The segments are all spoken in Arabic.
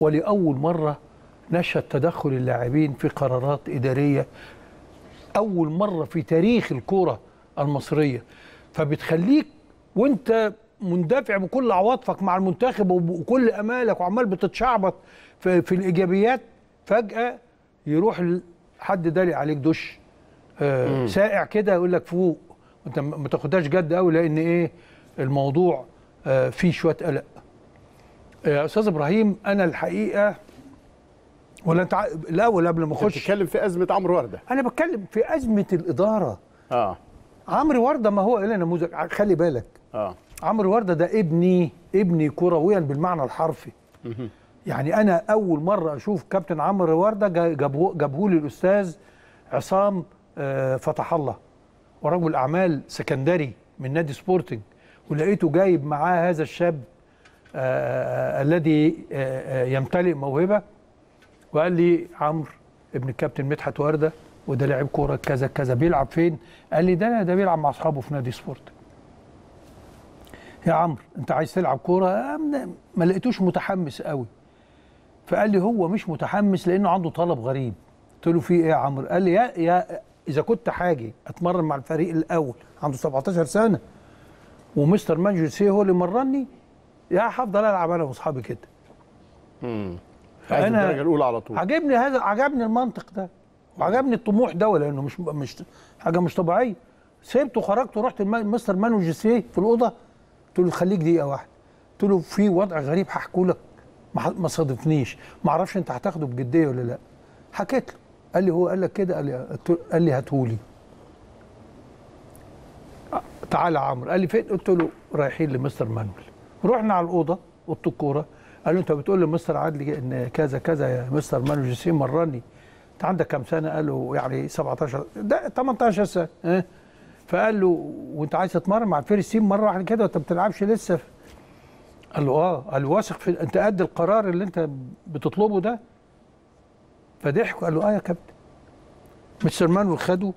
ولأول مرة نشهد تدخل اللاعبين في قرارات إدارية أول مرة في تاريخ الكرة المصرية فبتخليك وأنت مندفع بكل عواطفك مع المنتخب وكل امالك وعمال بتتشعبط في, في الايجابيات فجاه يروح حد دالي عليك دش آه، سائع كده يقول لك فوق انت ما تاخدهاش جد قوي لان ايه الموضوع آه، فيه شويه قلق يا استاذ ابراهيم انا الحقيقه ولا انت الاول قبل ما اخش بتتكلم في ازمه عمرو ورده انا بتكلم في ازمه الاداره اه عمرو ورده ما هو الا نموذج خلي بالك اه عمرو ورده ده ابني ابني كرويا بالمعنى الحرفي يعني انا اول مره اشوف كابتن عمرو ورده جابه جابه لي الاستاذ عصام آه، فتح الله ورجل اعمال سكندري من نادي سبورتنج ولقيته جايب معاه هذا الشاب الذي آه، آه، يمتلئ موهبه وقال لي عمرو ابن الكابتن مدحت ورده وده لاعب كوره كذا كذا بيلعب فين؟ قال لي ده ده بيلعب مع اصحابه في نادي سبورت. يا عمرو انت عايز تلعب كوره ما لقيتوش متحمس قوي. فقال لي هو مش متحمس لانه عنده طلب غريب. قلت له في ايه يا عمرو؟ قال لي يا, يا اذا كنت حاجي اتمرن مع الفريق الاول عنده 17 سنه ومستر مانجو سي هو اللي مرني يا هفضل العب انا واصحابي كده امم انا الاولى على طول عجبني هذا عجبني المنطق ده وعجبني الطموح ده لانه مش مش حاجه مش طبيعيه سيبته وخرجت ورحت مستر مانو جيسي في الاوضه قلت له خليك دقيقه واحده قلت له في وضع غريب هحكوا لك ما صادفنيش ما اعرفش انت هتاخده بجديه ولا لا حكيت له قال لي هو قال لك كده قال لي قال لي هاتهولي آه، تعالى يا عمرو قال لي فين قلت له رايحين لمستر مانويل رحنا على الاوضه اوضه الكوره قال له انت بتقول لمستر عدلي ان كذا كذا يا مستر مانو جسيم مرني انت عندك كام سنه قال له يعني 17 ده 18 سنه اه؟ فقال له وانت عايز تتمرن مع الفيرست تيم مره واحده كده وانت ما بتلعبش لسه قال له اه قال له واثق في انت قد القرار اللي انت بتطلبه ده فضحك قال له اه يا كابتن مستر مانويل خده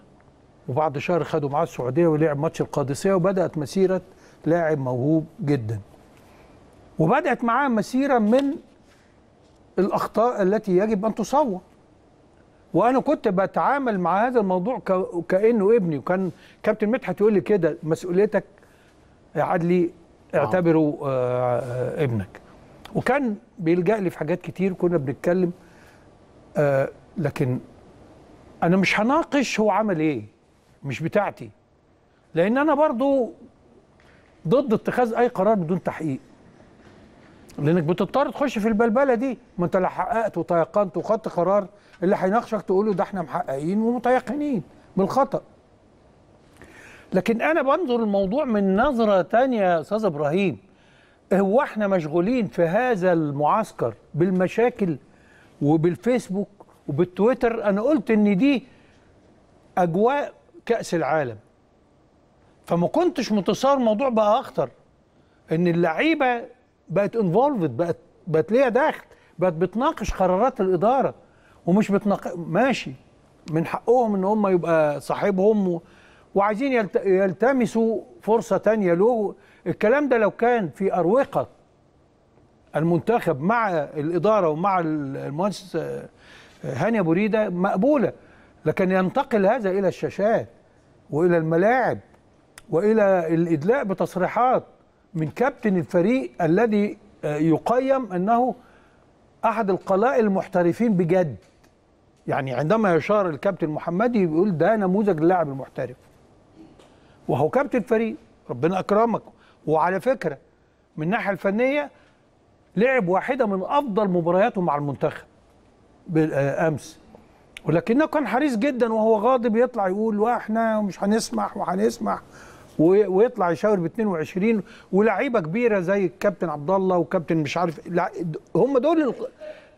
وبعد شهر خده معاه السعوديه ولعب ماتش القادسيه وبدات مسيره لاعب موهوب جدا وبدأت معاه مسيرة من الأخطاء التي يجب أن تصور وانا كنت بتعامل مع هذا الموضوع كانه ابني وكان كابتن مدحت يقول لي كده مسؤوليتك يا عدلي اعتبره آه ابنك وكان بيلجا لي في حاجات كتير كنا بنتكلم آه لكن انا مش هناقش هو عمل ايه مش بتاعتي لان انا برضو ضد اتخاذ اي قرار بدون تحقيق لانك بتضطر تخش في البلبله دي ما انت لا حققت وتيقنت وخدت قرار اللي هيناقشك تقوله ده احنا محققين ومتيقنين بالخطا لكن انا بنظر الموضوع من نظره تانية يا استاذ ابراهيم هو احنا مشغولين في هذا المعسكر بالمشاكل وبالفيسبوك وبالتويتر انا قلت ان دي اجواء كاس العالم فما كنتش متصور الموضوع بقى اخطر ان اللعيبه بقت انفولفد بقت بقت ليها دخل بقت بتناقش قرارات الاداره ومش بتناقش ماشي من حقهم ان هم يبقى صاحبهم و... وعايزين يلت... يلتمسوا فرصه تانية له الكلام ده لو كان في اروقه المنتخب مع الاداره ومع المهندس آه، هاني ابو ريده مقبوله لكن ينتقل هذا الى الشاشات والى الملاعب والى الادلاء بتصريحات من كابتن الفريق الذي آه، يقيم انه احد القلائل المحترفين بجد يعني عندما يشار الكابتن محمدي بيقول ده نموذج اللاعب المحترف وهو كابتن فريق ربنا اكرمك وعلى فكره من الناحيه الفنيه لعب واحده من افضل مبارياته مع المنتخب امس ولكنه كان حريص جدا وهو غاضب يطلع يقول واحنا مش هنسمح وهنسمح ويطلع يشاور ب 22 ولاعيبه كبيره زي الكابتن عبد الله وكابتن مش عارف هم دول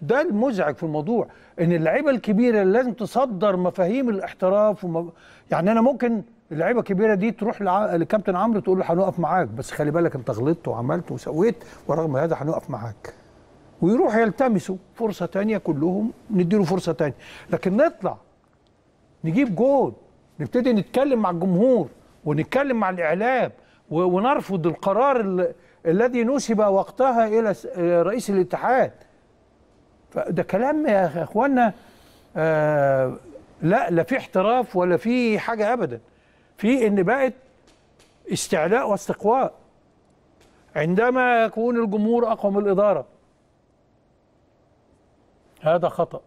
ده المزعج في الموضوع ان اللعيبه الكبيره لازم تصدر مفاهيم الاحتراف وم... يعني انا ممكن اللعيبه الكبيره دي تروح لع... لكابتن عمرو تقول له هنقف معاك بس خلي بالك انت غلطت وعملت وسويت ورغم هذا هنقف معاك ويروح يلتمسوا فرصه ثانيه كلهم نديله فرصه ثانيه لكن نطلع نجيب جول نبتدي نتكلم مع الجمهور ونتكلم مع الإعلام ونرفض القرار الذي نسب وقتها إلى آه، رئيس الاتحاد ده كلام يا إخوانا آه لا لا في احتراف ولا في حاجة أبدا في إن بقت استعلاء واستقواء عندما يكون الجمهور أقوى من الإدارة هذا خطأ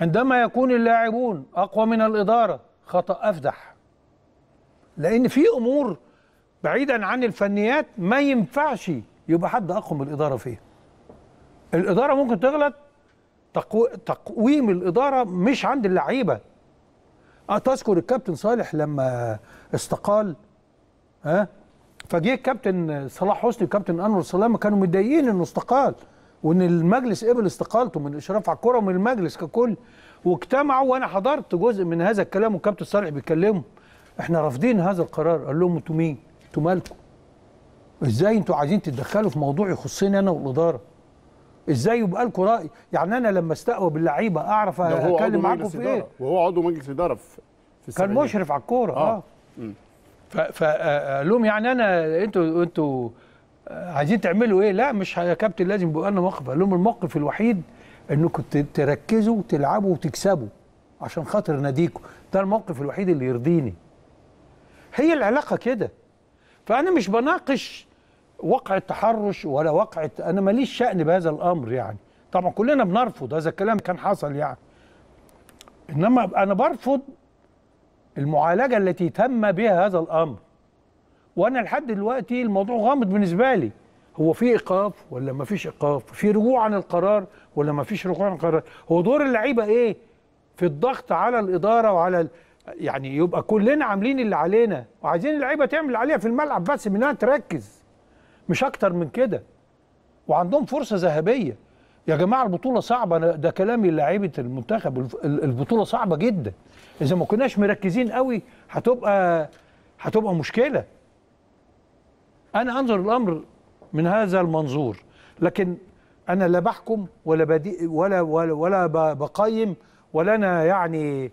عندما يكون اللاعبون أقوى من الإدارة خطأ أفدح لان في امور بعيدا عن الفنيات ما ينفعش يبقى حد اقوى من الاداره فيها الاداره ممكن تغلط تقو... تقويم الاداره مش عند اللعيبه آه، تذكر الكابتن صالح لما استقال ها فجه الكابتن صلاح حسني والكابتن انور سلامه كانوا متضايقين انه استقال وان المجلس قبل استقالته من الاشراف على الكوره ومن المجلس ككل واجتمعوا وانا حضرت جزء من هذا الكلام والكابتن صالح بيتكلمه احنا رافضين هذا القرار قال لهم انتوا مين انتوا مالكم ازاي انتوا عايزين تتدخلوا في موضوع يخصني انا والاداره ازاي يبقى لكم راي يعني انا لما استقوى باللعيبه اعرف اتكلم معاكم في ايه وهو عضو مجلس اداره في, في كان مشرف على الكوره اه, آه. فقال لهم يعني انا انتوا انتوا عايزين تعملوا ايه لا مش يا كابتن لازم يبقى لنا موقف قال لهم الموقف الوحيد انكم تركزوا وتلعبوا وتكسبوا عشان خاطر ناديكم ده الموقف الوحيد اللي يرضيني هي العلاقه كده فانا مش بناقش وقع التحرش ولا وقع انا ماليش شأن بهذا الامر يعني طبعا كلنا بنرفض هذا الكلام كان حصل يعني انما انا برفض المعالجه التي تم بها هذا الامر وانا لحد دلوقتي الموضوع غامض بالنسبه لي هو في ايقاف ولا ما فيش ايقاف في رجوع عن القرار ولا ما فيش رجوع عن القرار هو دور اللعيبه ايه في الضغط على الاداره وعلى يعني يبقى كلنا عاملين اللي علينا وعايزين اللعيبه تعمل اللي عليها في الملعب بس منها تركز مش اكتر من كده وعندهم فرصه ذهبيه يا جماعه البطوله صعبه ده كلامي لعيبه المنتخب البطوله صعبه جدا اذا ما كناش مركزين قوي هتبقى هتبقى مشكله انا انظر الامر من هذا المنظور لكن انا لا بحكم ولا بدي ولا ولا, ولا بقيم ولا انا يعني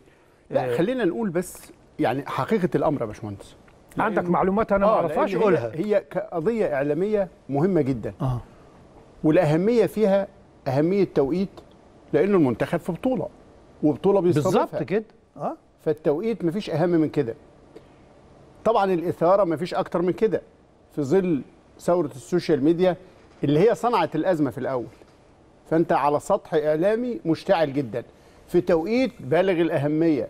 لا إيه. خلينا نقول بس يعني حقيقه الامر يا باشمهندس عندك معلومات انا ما آه، اعرفهاش قولها هي قضيه اعلاميه مهمه جدا آه. والاهميه فيها اهميه توقيت لانه المنتخب في بطوله وبطوله بيستضيفها بالظبط كده اه فالتوقيت مفيش اهم من كده طبعا الاثاره مفيش اكتر من كده في ظل ثوره السوشيال ميديا اللي هي صنعت الازمه في الاول فانت على سطح اعلامي مشتعل جدا في توقيت بالغ الاهميه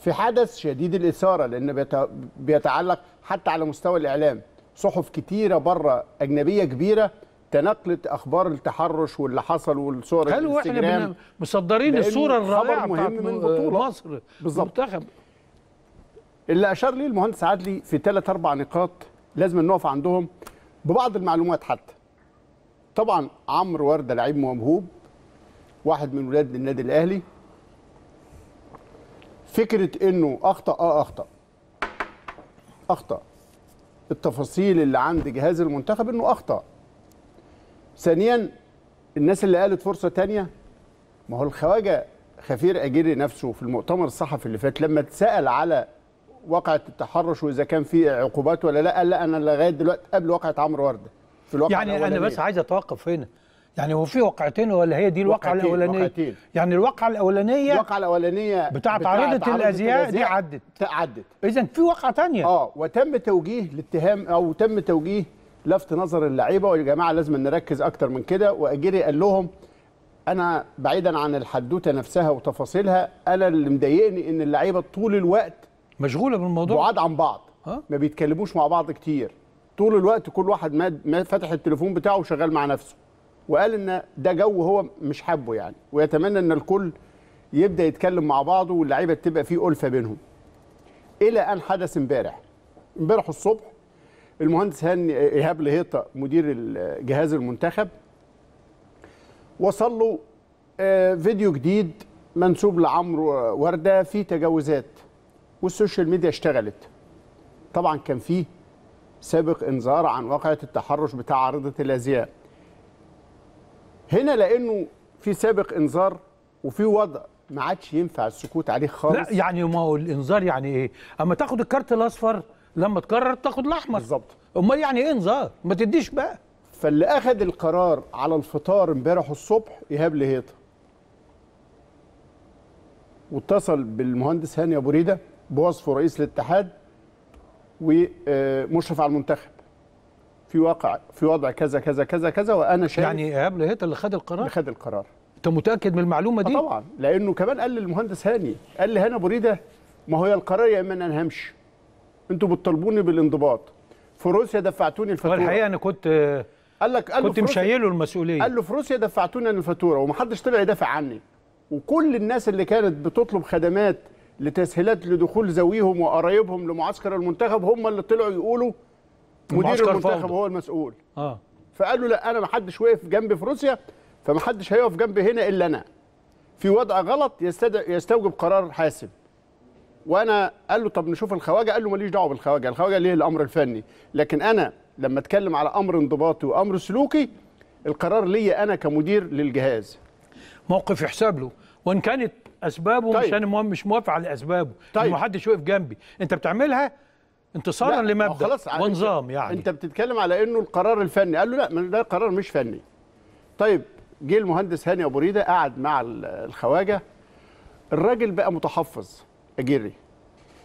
في حدث شديد الإثارة لأن بيتعلق حتى على مستوى الإعلام صحف كتيرة بره أجنبية كبيرة تنقلت اخبار التحرش واللي حصل والصور هل احنا مصدرين الصوره الرائعه مهم من بطوله مصر بالظبط اللي اشار ليه المهندس عدلي في ثلاث اربع نقاط لازم نقف عندهم ببعض المعلومات حتى طبعا عمرو ورده لعيب موهوب واحد من ولاد النادي الاهلي فكره انه اخطا اه اخطا اخطا التفاصيل اللي عند جهاز المنتخب انه اخطا ثانيا الناس اللي قالت فرصه تانية ما هو الخواجه خفير اجيري نفسه في المؤتمر الصحفي اللي فات لما اتسال على وقعه التحرش واذا كان في عقوبات ولا لا قال لا انا لغايه دلوقتي قبل وقعه عمرو ورده في الواقع يعني انا بس عايز اتوقف هنا يعني هو في وقعتين ولا هي دي الواقعه الاولانيه وقعتين. يعني الواقعه الاولانيه الواقعه الاولانيه بتاعت, عريضه عارضه الازياء, دي عدت عدت اذا في واقعه ثانيه اه وتم توجيه الاتهام او تم توجيه لفت نظر اللعيبه ويا جماعه لازم نركز اكتر من كده واجري قال لهم انا بعيدا عن الحدوته نفسها وتفاصيلها انا اللي مضايقني ان اللعيبه طول الوقت مشغوله بالموضوع بعاد عن بعض ها؟ ما بيتكلموش مع بعض كتير طول الوقت كل واحد ما فاتح التليفون بتاعه وشغال مع نفسه وقال ان ده جو هو مش حابه يعني ويتمنى ان الكل يبدا يتكلم مع بعضه واللعيبه تبقى في الفه بينهم الى ان حدث امبارح امبارح الصبح المهندس هاني ايهاب لهيطه مدير جهاز المنتخب وصل له آه، فيديو جديد منسوب لعمرو ورده فيه تجاوزات والسوشيال ميديا اشتغلت طبعا كان فيه سابق انذار عن واقعه التحرش بتاع عارضه الازياء هنا لانه في سابق انذار وفي وضع ما عادش ينفع السكوت عليه خالص لا يعني ما هو الانذار يعني ايه اما تاخد الكارت الاصفر لما تقرر تاخد الاحمر بالظبط امال يعني ايه انذار ما تديش بقى فاللي اخذ القرار على الفطار امبارح الصبح ايهاب لهيطه واتصل بالمهندس هاني ابو ريده بوصفه رئيس الاتحاد ومشرف على المنتخب في واقع في وضع كذا كذا كذا كذا وانا شايف يعني ايهاب لهيت اللي خد القرار اللي خد القرار انت متاكد من المعلومه دي؟ آه طبعا لانه كمان قال للمهندس هاني قال لهنا بريده ما هو القرار يا اما انا همشي انتوا بتطالبوني بالانضباط في روسيا دفعتوني الفاتوره الحقيقه انا كنت قال لك قال كنت مشيله المسؤوليه قال له في روسيا دفعتوني الفاتوره ومحدش طلع يدافع عني وكل الناس اللي كانت بتطلب خدمات لتسهيلات لدخول زويهم وقرايبهم لمعسكر المنتخب هم اللي طلعوا يقولوا مدير المنتخب هو المسؤول اه فقال له لا انا ما حدش وقف جنبي في روسيا فما حدش هيقف جنبي هنا الا انا في وضع غلط يستد... يستوجب قرار حاسم وانا قال له طب نشوف الخواجه قال له ماليش دعوه بالخواجه الخواجه ليه الامر الفني لكن انا لما اتكلم على امر انضباطي وامر سلوكي القرار ليا انا كمدير للجهاز موقف يحسب له وان كانت اسبابه طيب. مش انا مش موافق على اسبابه طيب. حدش واقف جنبي انت بتعملها انتصارا لمبدا ونظام يعني انت بتتكلم على انه القرار الفني قال له لا ده قرار مش فني طيب جه المهندس هاني ابو ريده قعد مع الخواجه الراجل بقى متحفظ اجري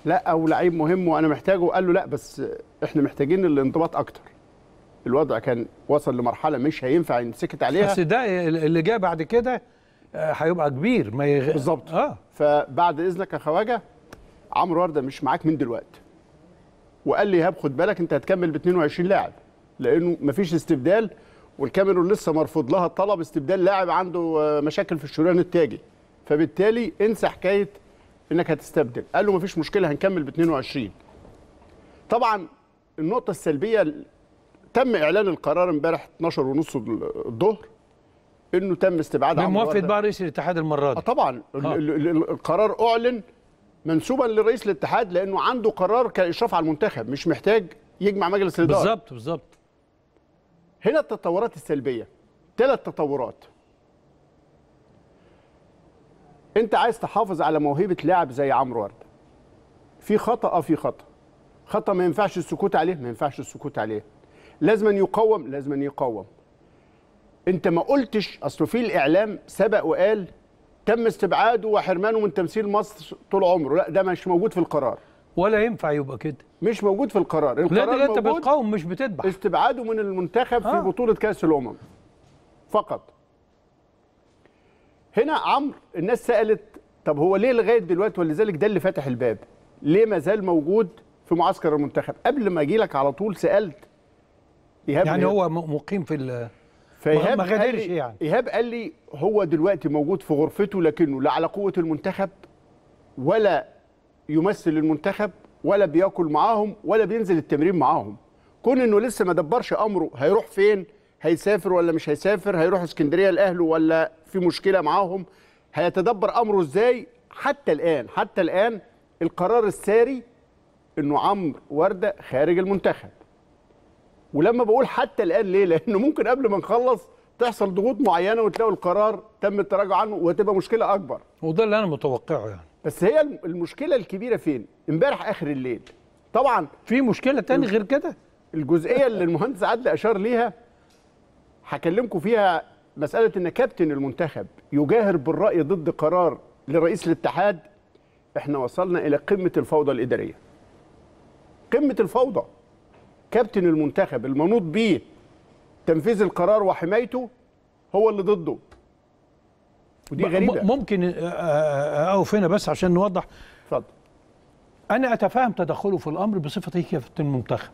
لا او لعيب مهم وانا محتاجه قال له لا بس احنا محتاجين الانضباط اكتر الوضع كان وصل لمرحله مش هينفع ينسكت عليها بس ده اللي جاء بعد كده آه، هيبقى كبير ما يغ... بالظبط اه فبعد اذنك يا خواجه عمرو ورده مش معاك من دلوقتي وقال لي ايهاب خد بالك انت هتكمل ب 22 لاعب لانه مفيش استبدال والكاميرون لسه مرفوض لها طلب استبدال لاعب عنده آه، مشاكل في الشريان التاجي فبالتالي انسى حكايه انك هتستبدل قال له مفيش مشكله هنكمل ب 22 طبعا النقطه السلبيه تم اعلان القرار امبارح 12 ونص الظهر انه تم استبعاد عمرو موافقه بقى رئيس الاتحاد المره دي آه، طبعا آه. القرار اعلن منسوبا لرئيس الاتحاد لانه عنده قرار كاشراف على المنتخب مش محتاج يجمع مجلس الاداره بالظبط بالظبط هنا التطورات السلبيه ثلاث تطورات انت عايز تحافظ على موهبه لاعب زي عمرو ورد في خطا اه في خطا خطا ما ينفعش السكوت عليه ما ينفعش السكوت عليه لازما يقوم لازما يقوم انت ما قلتش اصل في الاعلام سبق وقال تم استبعاده وحرمانه من تمثيل مصر طول عمره لا ده مش موجود في القرار ولا ينفع يبقى كده مش موجود في القرار القرار لا انت بتقاوم مش بتذبح استبعاده من المنتخب آه. في بطوله كاس الامم فقط هنا عمرو الناس سالت طب هو ليه لغايه دلوقتي ولذلك ده اللي فاتح الباب ليه ما زال موجود في معسكر المنتخب قبل ما اجي لك على طول سالت إيهاب يعني هو مقيم في فايهاب ما غادرش يعني ايهاب قال لي هو دلوقتي موجود في غرفته لكنه لا على قوه المنتخب ولا يمثل المنتخب ولا بياكل معاهم ولا بينزل التمرين معاهم كون انه لسه ما دبرش امره هيروح فين هيسافر ولا مش هيسافر هيروح اسكندريه لاهله ولا في مشكله معاهم هيتدبر امره ازاي حتى الان حتى الان القرار الساري انه عمرو ورده خارج المنتخب ولما بقول حتى الان ليه لانه ممكن قبل ما نخلص تحصل ضغوط معينه وتلاقوا القرار تم التراجع عنه وهتبقى مشكله اكبر وده اللي انا متوقعه يعني بس هي المشكله الكبيره فين امبارح اخر الليل طبعا في مشكله تاني غير كده الجزئيه اللي المهندس عادل اشار ليها هكلمكم فيها مساله ان كابتن المنتخب يجاهر بالراي ضد قرار لرئيس الاتحاد احنا وصلنا الى قمه الفوضى الاداريه قمه الفوضى كابتن المنتخب المنوط بيه تنفيذ القرار وحمايته هو اللي ضده ودي غريبه ممكن آه، آه، آه، اقف هنا بس عشان نوضح اتفضل انا اتفهم تدخله في الامر بصفته كابتن المنتخب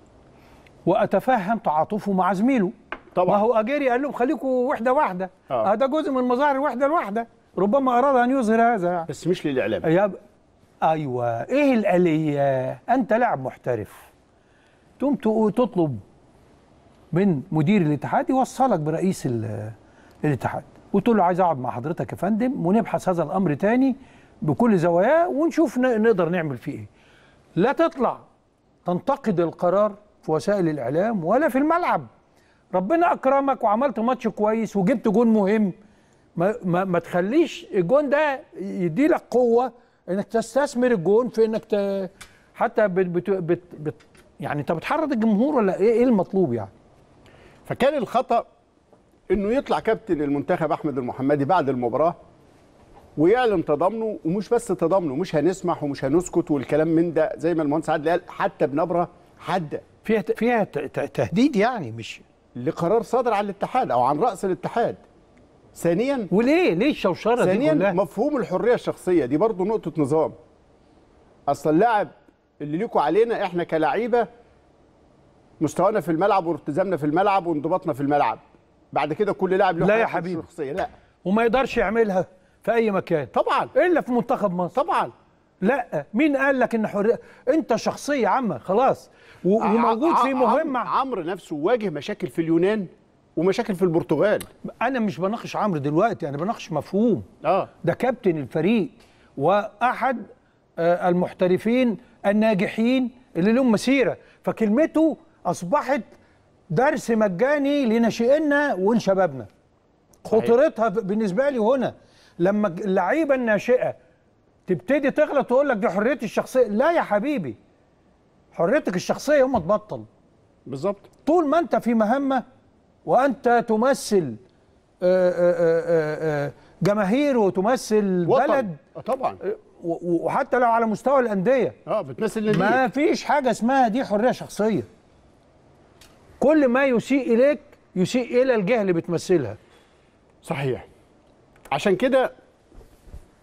واتفهم تعاطفه مع زميله طبعا ما هو اجيري قال لهم خليكم وحده واحده آه. ده جزء من مظاهر الوحده الواحده ربما اراد ان يظهر هذا يعني. بس مش للاعلام ايوه ايه الاليه انت لاعب محترف تقوم تطلب من مدير الاتحاد يوصلك برئيس الاتحاد وتقول له عايز اقعد مع حضرتك يا فندم ونبحث هذا الامر تاني بكل زواياه ونشوف نقدر نعمل فيه ايه لا تطلع تنتقد القرار في وسائل الاعلام ولا في الملعب ربنا اكرمك وعملت ماتش كويس وجبت جون مهم ما, ما, ما تخليش الجون ده يديلك قوه انك تستثمر الجون في انك حتى بت بت... بت... بت... يعني انت بتحرض الجمهور ولا ايه-, ايه المطلوب يعني فكان الخطا انه يطلع كابتن المنتخب احمد المحمدي بعد المباراه ويعلن تضامنه ومش بس تضامنه مش هنسمح ومش هنسكت والكلام من ده زي ما المهندس عادل قال حتى بنبره حاده فيها فيها تهديد يعني مش لقرار صادر عن الاتحاد او عن راس الاتحاد ثانيا وليه ليه الشوشره دي ثانيا مفهوم الحريه الشخصيه دي برضه نقطه نظام اصل اللاعب اللي ليكوا علينا احنا كلاعيبه مستوانا في الملعب والتزامنا في الملعب وانضباطنا في الملعب بعد كده كل لاعب له لا يا حبيبي شخصيه لا وما يقدرش يعملها في اي مكان طبعا الا في منتخب مصر طبعا لا مين قال لك ان حر... انت شخصيه عامه خلاص و... آه، وموجود آه، في آه، مهمه عمرو نفسه واجه مشاكل في اليونان ومشاكل في البرتغال انا مش بناقش عمرو دلوقتي انا بناقش مفهوم اه ده كابتن الفريق واحد المحترفين الناجحين اللي لهم مسيره فكلمته اصبحت درس مجاني لناشئنا ولشبابنا خطورتها بالنسبه لي هنا لما اللعيبه الناشئه تبتدي تغلط وتقول لك دي حريتي الشخصيه لا يا حبيبي حريتك الشخصيه يوم ما تبطل بالظبط طول ما انت في مهمه وانت تمثل آه، آه، آه، جماهير وتمثل وطن. بلد طبعا وحتى لو على مستوى الانديه اه بتمثل ما فيش حاجه اسمها دي حريه شخصيه كل ما يسيء اليك يسيء الى الجهه اللي بتمثلها صحيح عشان كده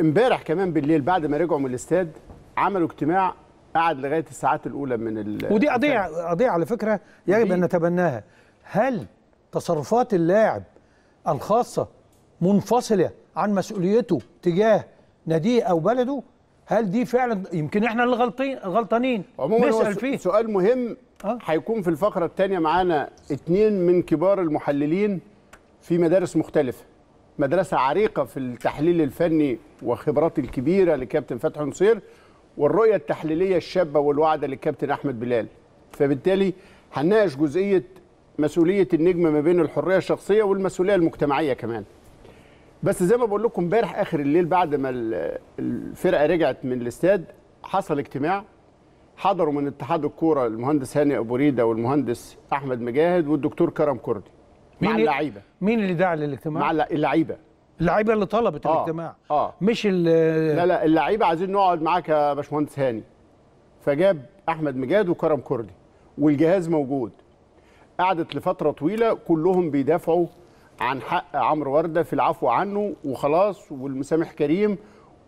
امبارح كمان بالليل بعد ما رجعوا من الاستاد عملوا اجتماع قعد لغايه الساعات الاولى من ال ودي قضيه قضيه على فكره يجب ان نتبناها هل تصرفات اللاعب الخاصه منفصله عن مسؤوليته تجاه ناديه او بلده هل دي فعلا يمكن احنا اللي غلطين غلطانين نسال فيه سؤال مهم آه. هيكون في الفقره الثانيه معانا اثنين من كبار المحللين في مدارس مختلفه مدرسه عريقه في التحليل الفني وخبرات الكبيره لكابتن فتحي نصير والرؤيه التحليليه الشابه والوعده للكابتن احمد بلال فبالتالي هنناقش جزئيه مسؤوليه النجم ما بين الحريه الشخصيه والمسؤوليه المجتمعيه كمان بس زي ما بقول لكم امبارح اخر الليل بعد ما الفرقه رجعت من الاستاد حصل اجتماع حضروا من اتحاد الكوره المهندس هاني ابو ريده والمهندس احمد مجاهد والدكتور كرم كردي مع اللعيبه مين اللي دعا للاجتماع؟ مع اللعيبه اللعيبه اللي طلبت آه الاجتماع آه مش لا لا اللعيبه عايزين نقعد معاك يا باشمهندس هاني فجاب احمد مجاهد وكرم كردي والجهاز موجود قعدت لفتره طويله كلهم بيدافعوا عن حق عمرو ورده في العفو عنه وخلاص والمسامح كريم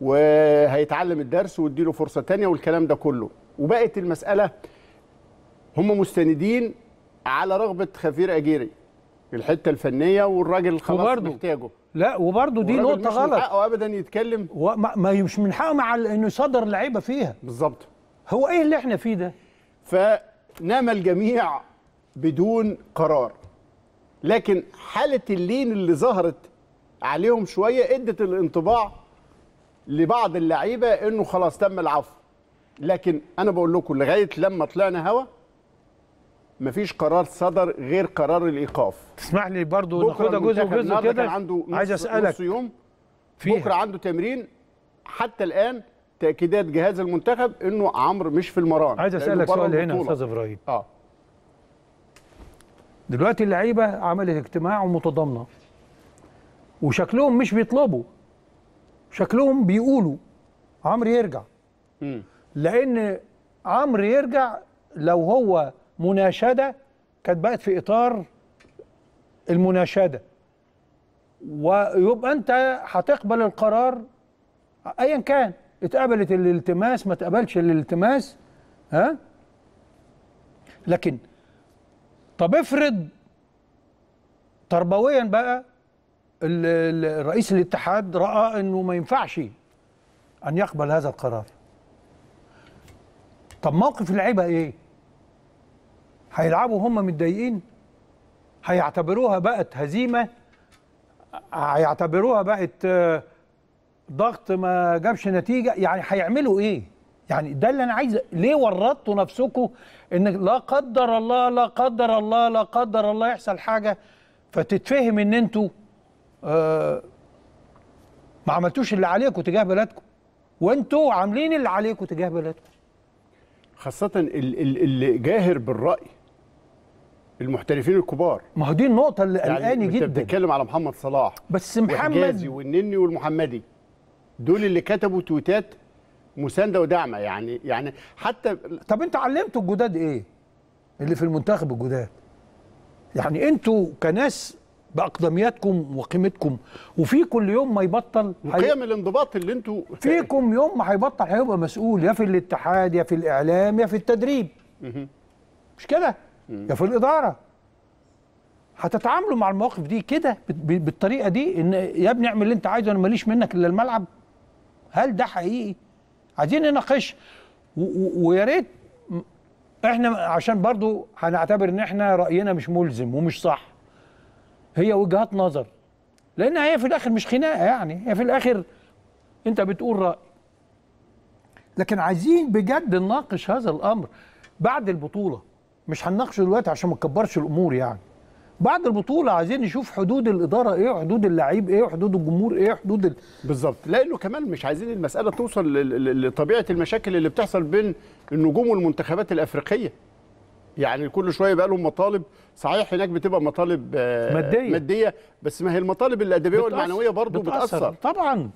وهيتعلم الدرس واديله فرصه ثانيه والكلام ده كله وبقت المساله هم مستندين على رغبه خفير اجيري الحته الفنيه والراجل خلاص وبرضو. محتاجه لا وبرضه دي نقطه مش غلط من حقه ابدا يتكلم ما مش من حقه مع انه يصدر اللعيبه فيها بالظبط هو ايه اللي احنا فيه ده فنام الجميع بدون قرار لكن حاله اللين اللي ظهرت عليهم شويه ادت الانطباع لبعض اللعيبه انه خلاص تم العفو لكن انا بقول لكم لغايه لما طلعنا هوا مفيش قرار صدر غير قرار الايقاف تسمح لي برضو ناخدها جزء جزء كده عنده عايز اسالك نص يوم فيها. بكره عنده تمرين حتى الان تاكيدات جهاز المنتخب انه عمرو مش في المران عايز اسالك سؤال هنا يا استاذ ابراهيم اه دلوقتي اللعيبه عملت اجتماع ومتضامنه وشكلهم مش بيطلبوا شكلهم بيقولوا عمرو يرجع م. لان عمرو يرجع لو هو مناشده كانت بقت في اطار المناشده ويبقى انت هتقبل القرار ايا كان اتقبلت الالتماس ما اتقبلش الالتماس ها لكن طب افرض تربويا بقى رئيس الاتحاد راى انه ما ينفعش ان يقبل هذا القرار طب موقف اللعيبه ايه هيلعبوا هم متضايقين هيعتبروها بقت هزيمه هيعتبروها بقت آه، ضغط ما جابش نتيجه يعني هيعملوا ايه يعني ده اللي انا عايز ليه ورطتوا نفسكم ان لا قدر الله لا قدر الله لا قدر الله يحصل حاجه فتتفهم ان انتوا آه ما عملتوش اللي عليكم تجاه بلدكم وانتوا عاملين اللي عليكم تجاه بلدكم خاصه اللي جاهر بالراي المحترفين الكبار ما هو دي النقطة اللي يعني قلقاني يعني جدا انت بتتكلم على محمد صلاح بس محمد والنني والمحمدي دول اللي كتبوا تويتات مسانده ودعمه يعني يعني حتى طب انتوا علمتوا الجداد ايه؟ اللي في المنتخب الجداد يعني انتوا كناس باقدمياتكم وقيمتكم وفي كل يوم ما يبطل وقيم الانضباط اللي انتوا فيكم يوم ما هيبطل هيبقى مسؤول يا في الاتحاد يا في الاعلام يا في التدريب مش كده يا في الاداره هتتعاملوا مع المواقف دي كده بالطريقه دي ان يا ابني اعمل اللي انت عايزه انا ماليش منك الا الملعب هل ده حقيقي عايزين نناقش ويا ريت احنا عشان برضو هنعتبر ان احنا راينا مش ملزم ومش صح هي وجهات نظر لان هي في الاخر مش خناقه يعني هي في الاخر انت بتقول راي لكن عايزين بجد نناقش هذا الامر بعد البطوله مش هنناقشه دلوقتي عشان ما نكبرش الامور يعني بعد البطوله عايزين نشوف حدود الاداره ايه وحدود اللعيب ايه وحدود الجمهور ايه وحدود ال... بالظبط لانه كمان مش عايزين المساله توصل لطبيعه المشاكل اللي بتحصل بين النجوم والمنتخبات الافريقيه يعني كل شويه بقى لهم مطالب صحيح هناك بتبقى مطالب آه، ماديه ماديه بس ما هي المطالب الادبيه والمعنويه برضه بتأثر. بتاثر طبعا